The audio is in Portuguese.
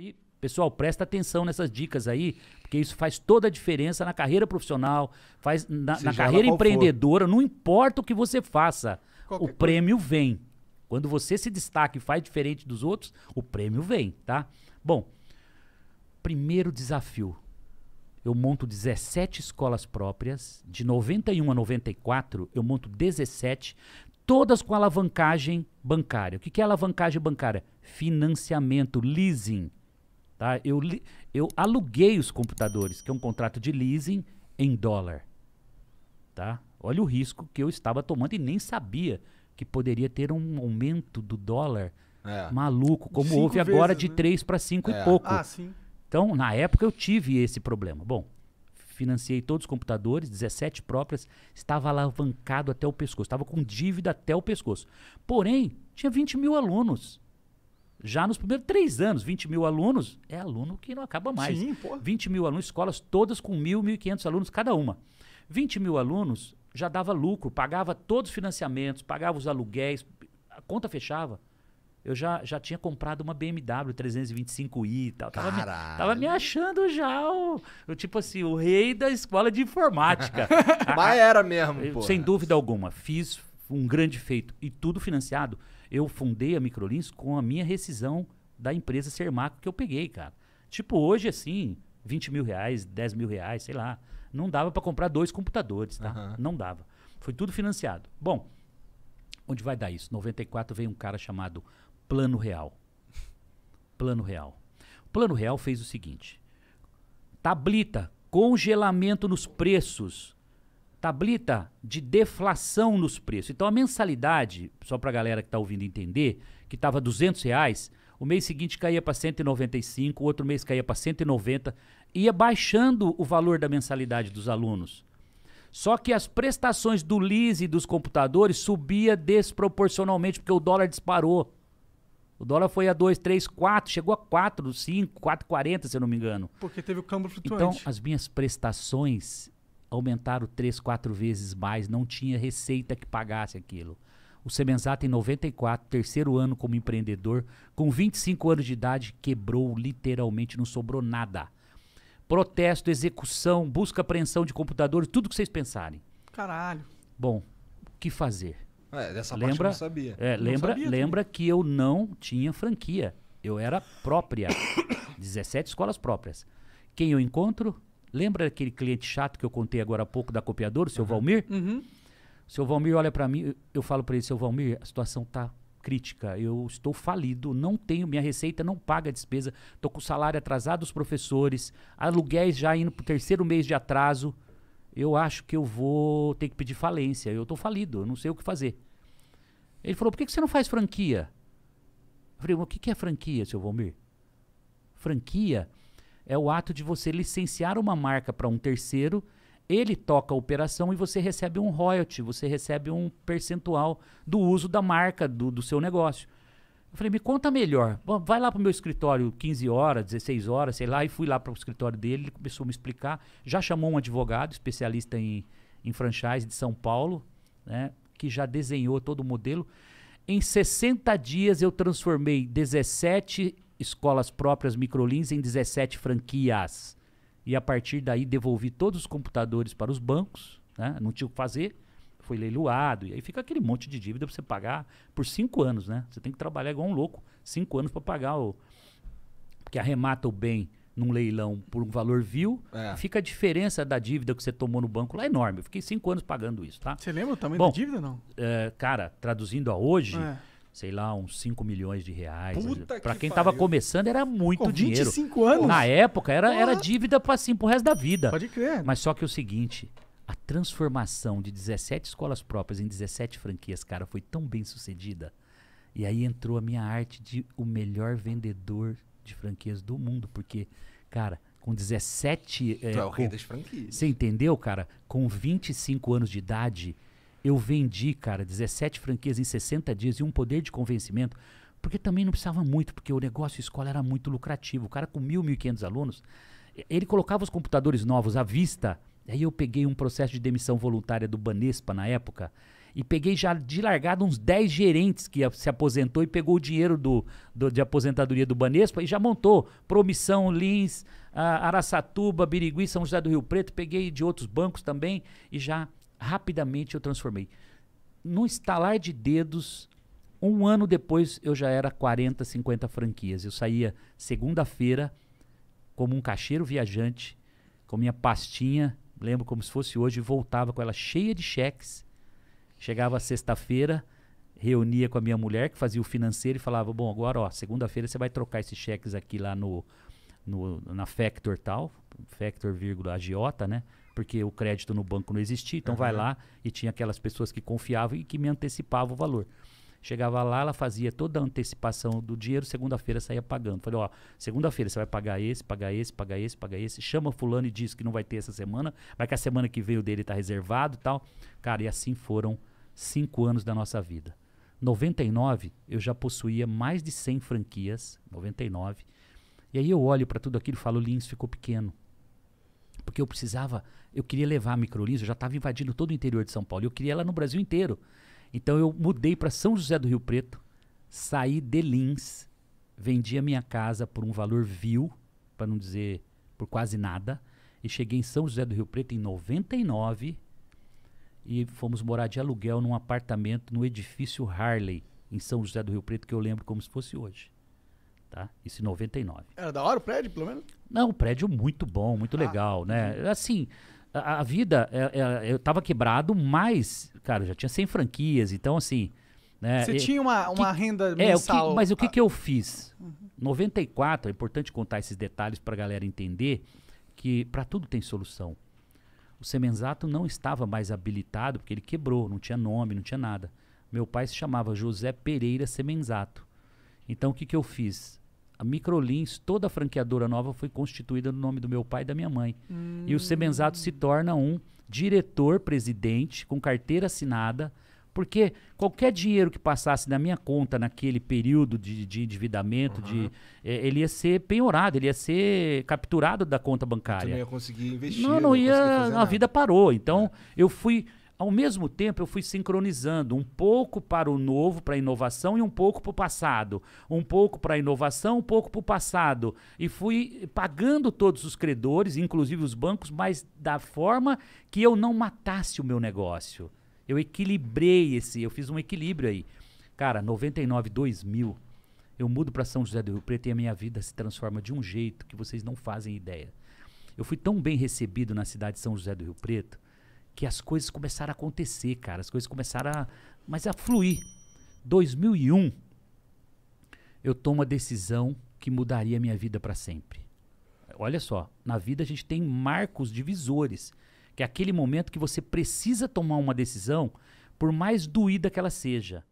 aí, pessoal, presta atenção nessas dicas aí, porque isso faz toda a diferença na carreira profissional, faz na, na carreira empreendedora, for. não importa o que você faça, Qualquer o coisa. É? prêmio vem. Quando você se destaca e faz diferente dos outros, o prêmio vem, tá? Bom, primeiro desafio. Eu monto 17 escolas próprias, de 91 a 94, eu monto 17, todas com alavancagem bancária. O que é alavancagem bancária? Financiamento, leasing. Tá? Eu, eu aluguei os computadores, que é um contrato de leasing em dólar. Tá? Olha o risco que eu estava tomando e nem sabia que poderia ter um aumento do dólar é. maluco, como cinco houve vezes, agora de né? 3 para 5 é. e pouco. Ah, então, na época eu tive esse problema. Bom, financiei todos os computadores, 17 próprias, estava alavancado até o pescoço, estava com dívida até o pescoço. Porém, tinha 20 mil alunos já nos primeiros três anos, 20 mil alunos, é aluno que não acaba mais. Sim, pô. 20 mil alunos, escolas todas com e 1.500 alunos cada uma. 20 mil alunos já dava lucro, pagava todos os financiamentos, pagava os aluguéis, a conta fechava. Eu já, já tinha comprado uma BMW 325i e tal. Tava me, tava me achando já o, o, tipo assim, o rei da escola de informática. Mas era mesmo, pô. Sem dúvida alguma. Fiz um grande feito e tudo financiado. Eu fundei a Microlins com a minha rescisão da empresa Sermaco que eu peguei, cara. Tipo, hoje, assim, 20 mil reais, 10 mil reais, sei lá. Não dava para comprar dois computadores, tá? Uhum. Não dava. Foi tudo financiado. Bom, onde vai dar isso? 94 veio um cara chamado Plano Real. Plano Real. Plano Real fez o seguinte: tablita, congelamento nos preços tablita de deflação nos preços. Então a mensalidade, só para a galera que está ouvindo entender, que estava 200 reais, o mês seguinte caía para 195, o outro mês caía para 190, ia baixando o valor da mensalidade dos alunos. Só que as prestações do lease dos computadores subia desproporcionalmente porque o dólar disparou. O dólar foi a 2, 3, 4, chegou a 4, 5, 4,40, se eu não me engano. Porque teve o câmbio flutuante. Então, as minhas prestações aumentaram três, quatro vezes mais, não tinha receita que pagasse aquilo. O Semenzato, em 94, terceiro ano como empreendedor, com 25 anos de idade, quebrou literalmente, não sobrou nada. Protesto, execução, busca apreensão de computadores, tudo que vocês pensarem. Caralho. Bom, o que fazer? É, dessa lembra, parte eu não sabia. É, não lembra, sabia, lembra que eu não tinha franquia. Eu era própria. 17 escolas próprias. Quem eu encontro? Lembra aquele cliente chato que eu contei agora há pouco da copiadora, o seu uhum. Valmir? Uhum. O seu Valmir olha para mim, eu falo para ele, seu Valmir, a situação tá crítica, eu estou falido, não tenho, minha receita não paga a despesa, tô com o salário atrasado dos professores, aluguéis já indo pro terceiro mês de atraso, eu acho que eu vou ter que pedir falência, eu tô falido, eu não sei o que fazer. Ele falou, por que, que você não faz franquia? Eu falei, o que, que é franquia, seu Valmir? Franquia é o ato de você licenciar uma marca para um terceiro, ele toca a operação e você recebe um royalty, você recebe um percentual do uso da marca, do, do seu negócio. Eu falei, me conta melhor. Bom, vai lá para o meu escritório 15 horas, 16 horas, sei lá, e fui lá para o escritório dele, ele começou a me explicar. Já chamou um advogado, especialista em, em franchise de São Paulo, né, que já desenhou todo o modelo. Em 60 dias eu transformei 17 escolas próprias microlins em 17 franquias. E a partir daí devolvi todos os computadores para os bancos, né? não tinha o que fazer, foi leiloado. E aí fica aquele monte de dívida para você pagar por cinco anos. né? Você tem que trabalhar igual um louco, cinco anos para pagar o. Porque arremata o bem num leilão por um valor vil, é. fica a diferença da dívida que você tomou no banco lá enorme. Eu fiquei cinco anos pagando isso, tá? Você lembra o tamanho Bom, da dívida, não? É, cara, traduzindo a hoje, é sei lá, uns 5 milhões de reais. para pra que quem pariu. tava começando era muito Com dinheiro. 25 anos? Na época era, era dívida para assim, pro resto da vida. Pode crer. Mas só que é o seguinte, a transformação de 17 escolas próprias em 17 franquias, cara, foi tão bem sucedida. E aí entrou a minha arte de o melhor vendedor de franquias do mundo, porque, cara, com 17... É, tu é, é o rei das franquias. Você entendeu, cara? Com 25 anos de idade eu vendi, cara, 17 franquias em 60 dias e um poder de convencimento, porque também não precisava muito, porque o negócio escola era muito lucrativo. O cara com mil, mil e quinhentos alunos, ele colocava os computadores novos à vista. Aí eu peguei um processo de demissão voluntária do Banespa na época e peguei já de largada uns 10 gerentes que se aposentou e pegou o dinheiro do, do de aposentadoria do Banespa e já montou Promissão, Lins, uh, Araçatuba, Birigui, São José do Rio Preto, peguei de outros bancos também e já rapidamente eu transformei. No estalar de dedos, um ano depois eu já era 40, 50 franquias. Eu saía segunda-feira como um cacheiro viajante, com minha pastinha, lembro como se fosse hoje, voltava com ela cheia de cheques. Chegava sexta-feira, reunia com a minha mulher, que fazia o financeiro, e falava: Bom, agora, ó, segunda-feira você vai trocar esses cheques aqui lá no, no na Factor tal, Factor, vírgula, agiota, né? porque o crédito no banco não existia. Então uhum. vai lá e tinha aquelas pessoas que confiavam e que me antecipavam o valor. Chegava lá, ela fazia toda a antecipação do dinheiro, segunda-feira saía pagando. Falei, ó, segunda-feira você vai pagar esse, pagar esse, pagar esse, pagar esse. Chama fulano e diz que não vai ter essa semana, vai que a semana que veio dele tá reservado e tal. Cara, e assim foram cinco anos da nossa vida. 99, eu já possuía mais de 100 franquias, 99. E aí eu olho para tudo aquilo e falo, o Lins ficou pequeno. Porque eu precisava, eu queria levar a Microlins, eu já estava invadindo todo o interior de São Paulo, eu queria ela no Brasil inteiro. Então eu mudei para São José do Rio Preto, saí de Lins, vendi a minha casa por um valor vil, para não dizer por quase nada, e cheguei em São José do Rio Preto em 99 e fomos morar de aluguel num apartamento no edifício Harley, em São José do Rio Preto, que eu lembro como se fosse hoje tá? Isso em 99. Era da hora o prédio, pelo menos? Não, o prédio muito bom, muito ah, legal, né? Uhum. Assim, a, a vida, é, é, eu tava quebrado, mas, cara, já tinha 100 franquias, então assim... Né, Você tinha uma, uma que, renda mensal. É, o que, mas o que, ah. que eu fiz? Uhum. 94, é importante contar esses detalhes para a galera entender que para tudo tem solução. O Semenzato não estava mais habilitado, porque ele quebrou, não tinha nome, não tinha nada. Meu pai se chamava José Pereira Semenzato. Então o que, que eu fiz? A Microlins, toda a franqueadora nova foi constituída no nome do meu pai e da minha mãe. Hum. E o hum. Semenzato se torna um diretor-presidente com carteira assinada, porque qualquer dinheiro que passasse na minha conta naquele período de, de endividamento, uhum. de, eh, ele ia ser penhorado, ele ia ser capturado da conta bancária. Você não ia conseguir investir. Não, não, não ia. a nada. vida parou. Então, é. eu fui ao mesmo tempo, eu fui sincronizando um pouco para o novo, para a inovação, e um pouco para o passado. Um pouco para a inovação, um pouco para o passado. E fui pagando todos os credores, inclusive os bancos, mas da forma que eu não matasse o meu negócio. Eu equilibrei esse, eu fiz um equilíbrio aí. Cara, 99, 2000, eu mudo para São José do Rio Preto e a minha vida se transforma de um jeito que vocês não fazem ideia. Eu fui tão bem recebido na cidade de São José do Rio Preto que as coisas começaram a acontecer, cara. As coisas começaram a. Mas a fluir. 2001, eu tomo a decisão que mudaria a minha vida para sempre. Olha só, na vida a gente tem marcos divisores, que é aquele momento que você precisa tomar uma decisão, por mais doída que ela seja.